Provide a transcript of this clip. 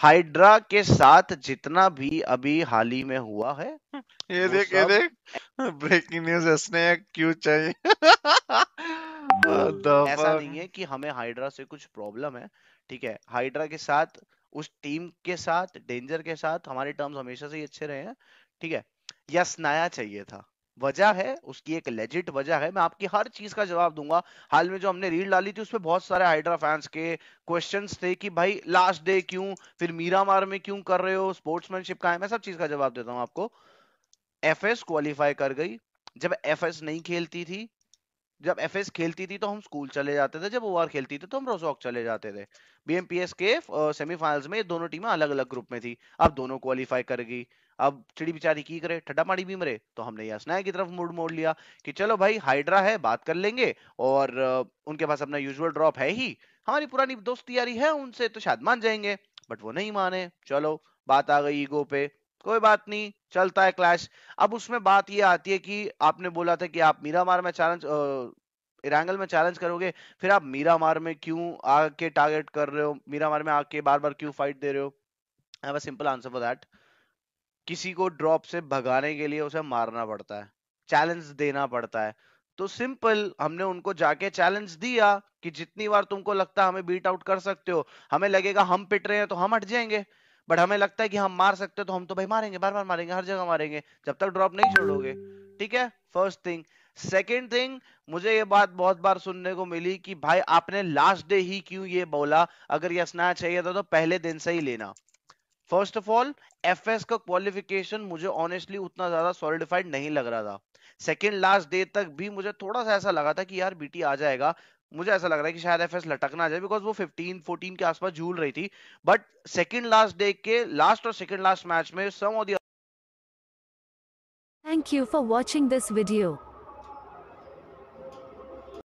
hydra के साथ जितना भी अभी हाल ही में हुआ है हम्म, ये देख ये देख ब्रेकिंग न्यूज क्यों चाहिए ऐसा नहीं है कि हमें हाइड्रा से कुछ प्रॉब्लम है ठीक है हाइड्रा के साथ उस टीम के साथ डेंजर के साथ हमारे टर्म्स हमेशा से ही अच्छे रहे हैं ठीक है या स्नाया चाहिए था वजह है उसकी एक लेजिट वजह है मैं आपकी हर चीज का जवाब दूंगा हाल में जो हमने रील डाली थी उसमें बहुत सारे हाइड्रा फैंस के क्वेश्चंस थे कि भाई लास्ट डे क्यों फिर मीरा मार में क्यों कर रहे हो स्पोर्ट्समैनशिप का है मैं सब चीज का जवाब देता हूँ आपको एफ क्वालिफाई कर गई जब एफ नहीं खेलती थी जब एफ खेलती थी तो हम स्कूल चले जाते थे जब ओ खेलती थी तो हम रोजॉक चले जाते थे बीएमपीएस के सेमीफाइनल्स में ये दोनों टीमें अलग अलग ग्रुप में थी अब दोनों क्वालिफाई कर गई अब चिड़ी बिचारी की करे ठड्डा माड़ी भी मरे तो हमने यसनाया की तरफ मूड मोड़ लिया कि चलो भाई हाइड्रा है बात कर लेंगे और उनके पास अपना यूजुअल ड्रॉप है ही हमारी पुरानी दोस्ती यारी है उनसे तो शायद मान जाएंगे बट वो नहीं माने चलो बात आ गई ईगो पे कोई बात नहीं चलता है क्लैश अब उसमें बात ये आती है कि आपने बोला था कि आप मीरा मार में चैलेंज एंगल में चैलेंज करोगे फिर आप मीरा मार में क्यों आके टारगेट कर रहे हो मीरा मार में आके बार बार क्यों फाइट दे रहे हो I have simple answer for that किसी को ड्रॉप से भगाने के लिए उसे मारना पड़ता है चैलेंज देना पड़ता है तो सिंपल हमने उनको जाके चैलेंज दिया कि जितनी बार तुमको लगता है हमें बीट आउट कर सकते हो हमें लगेगा हम पिट रहे हैं तो हम हट जाएंगे बट हमें लगता है कि हम मार सकते हो तो हम तो भाई मारेंगे बार बार मारेंगे हर जगह मारेंगे जब तक ड्रॉप नहीं छोड़ोगे ठीक है फर्स्ट थिंग सेकेंड थिंग मुझे ये बात बहुत बार सुनने को मिली कि भाई आपने लास्ट डे ही क्यों ये बोला अगर ये स्नैच चाहिए था तो पहले दिन से ही लेना फर्स्ट ऑफ ऑल एफ का क्वालिफिकेशन मुझे ऑनेस्टली उतना ज्यादा सॉलिडिफाइड नहीं लग रहा था सेकेंड लास्ट डे तक भी मुझे थोड़ा सा ऐसा लगा था कि यार बीटी आ जाएगा मुझे ऐसा लग रहा है कि शायद एफ लटकना आ जाए बिकॉज वो 15 14 के आसपास झूल रही थी बट सेकेंड लास्ट डे के लास्ट और सेकेंड लास्ट मैच में some of thank you for watching this video